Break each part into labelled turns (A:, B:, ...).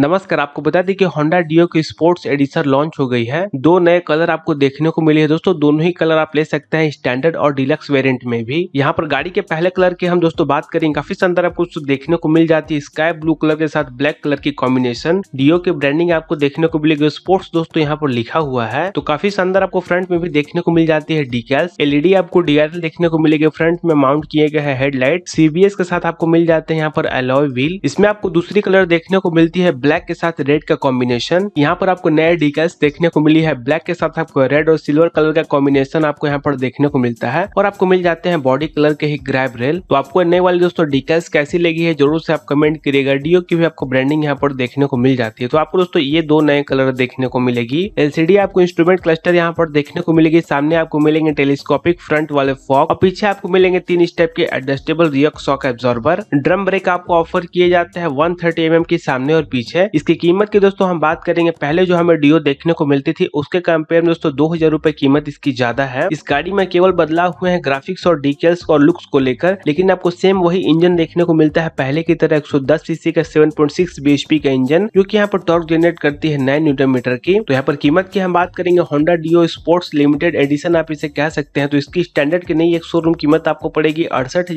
A: नमस्कार आपको बता दें कि होंडा डीओ की स्पोर्ट्स एडिशन लॉन्च हो गई है दो नए कलर आपको देखने को मिले हैं दोस्तों दोनों ही कलर आप ले सकते हैं स्टैंडर्ड और डिलक्स वेरिएंट में भी यहाँ पर गाड़ी के पहले कलर की हम दोस्तों बात करें काफी सुंदर आपको देखने को मिल जाती है स्काई ब्लू कलर के साथ ब्लैक कलर की कॉम्बिनेशन डीओ के ब्रांडिंग आपको देखने को मिलेगी स्पोर्ट्स दोस्तों यहाँ पर लिखा हुआ है तो काफी सुंदर आपको फ्रंट में भी देखने को मिल जाती है डीकेल्स एलईडी आपको डीआरएल देखने को मिलेगी फ्रंट में माउंट किए गए हैं हेडलाइट सीबीएस के साथ आपको मिल जाते हैं यहाँ पर एलॉय व्हील इसमें आपको दूसरी कलर देखने को मिलती है ब्लैक के साथ रेड का कॉम्बिनेशन यहाँ पर आपको नए डिटेल्स देखने को मिली है ब्लैक के साथ आपको रेड और सिल्वर कलर का कॉम्बिनेशन आपको यहाँ पर देखने को मिलता है और आपको मिल जाते हैं बॉडी कलर के ही ग्रैब रेल तो आपको नए वाले दोस्तों डिटेल्स कैसी लगी है जरूर से आप कमेंट करिएगा डीओ की भी आपको ब्रांडिंग यहाँ पर देखने को मिल जाती है तो आपको दोस्तों ये दो नए कलर देखने को मिलेगी एलसीडी आपको इंस्ट्रूमेंट क्लस्टर यहाँ पर देखने को मिलेगी सामने आपको मिलेंगे टेलीस्कोपिक फ्रंट वाले फॉक और पीछे आपको मिलेंगे तीन स्टेप के adjustable rear shock absorber drum brake आपको ऑफर किए जाते हैं वन थर्टी mm के सामने और पीछे है इसकी कीमत की दोस्तों हम बात करेंगे पहले जो हमें डियो देखने को मिलती थी उसके कम्पेयर में दोस्तों दो हजार रूपए कीमत इसकी ज्यादा है इस गाड़ी में केवल बदलाव हुए हैं ग्राफिक्स और डिटेल्स और लुक्स को लेकर लेकिन आपको सेम वही इंजन देखने को मिलता है पहले की तरह 110 सीसी का 7.6 पी का इंजन जो कि यहाँ पर टॉर्क जनरेट करती है 9 न्यूटन मीटर की तो यहाँ पर कीमत की हम बात करेंगे Honda Dio sports limited edition आप इसे कह सकते हैं तो इसकी स्टैंडर्ड की नई एक शोरूम कीमत आपको पड़ेगी अड़सठ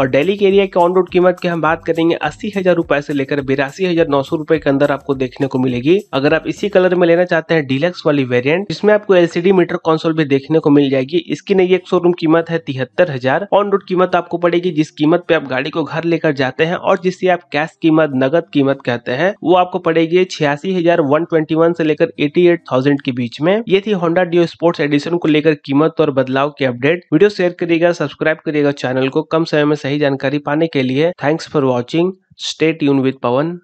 A: और डेली के एरिया के ऑन रोड कीमत की हम बात करेंगे अस्सी हजार रूपए से लेकर बिरासी हजार नौ नौ सौ के अंदर आपको देखने को मिलेगी अगर आप इसी कलर में लेना चाहते हैं डीलक्स वाली वेरियंट जिसमें आपको एलसीडी मीटर कंसोल भी देखने को मिल जाएगी इसकी नई एक शोरूम कीमत है तिहत्तर हजार ऑन रोड कीमत आपको पड़ेगी जिस कीमत पे आप गाड़ी को घर लेकर जाते हैं और जिससे आप कैश कीमत नगद कीमत कहते हैं वो आपको पड़ेगी छियासी हजार वन ट्वेंटी वन से लेकर एटी एट थाउजेंड के बीच में ये थी होंडा डिओ स्पोर्ट्स एडिशन को लेकर कीमत और बदलाव के अपडेट वीडियो शेयर करिएगा सब्सक्राइब करिएगा चैनल को कम समय में सही जानकारी पाने के लिए थैंक्स फॉर वॉचिंग स्टेट यून विद पवन